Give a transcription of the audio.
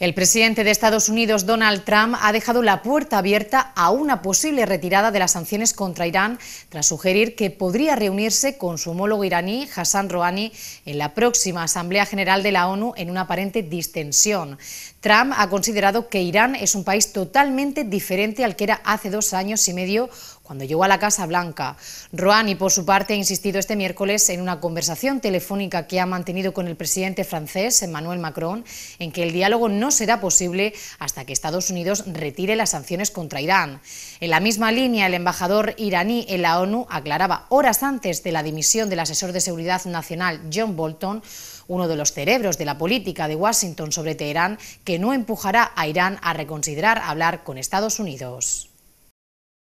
El presidente de Estados Unidos, Donald Trump, ha dejado la puerta abierta a una posible retirada de las sanciones contra Irán tras sugerir que podría reunirse con su homólogo iraní, Hassan Rouhani, en la próxima Asamblea General de la ONU en una aparente distensión. Trump ha considerado que Irán es un país totalmente diferente al que era hace dos años y medio cuando llegó a la Casa Blanca. Rouhani, por su parte, ha insistido este miércoles en una conversación telefónica que ha mantenido con el presidente francés, Emmanuel Macron, en que el diálogo no será posible hasta que Estados Unidos retire las sanciones contra Irán. En la misma línea, el embajador iraní en la ONU aclaraba horas antes de la dimisión del asesor de Seguridad Nacional John Bolton uno de los cerebros de la política de Washington sobre Teherán, que no empujará a Irán a reconsiderar hablar con Estados Unidos.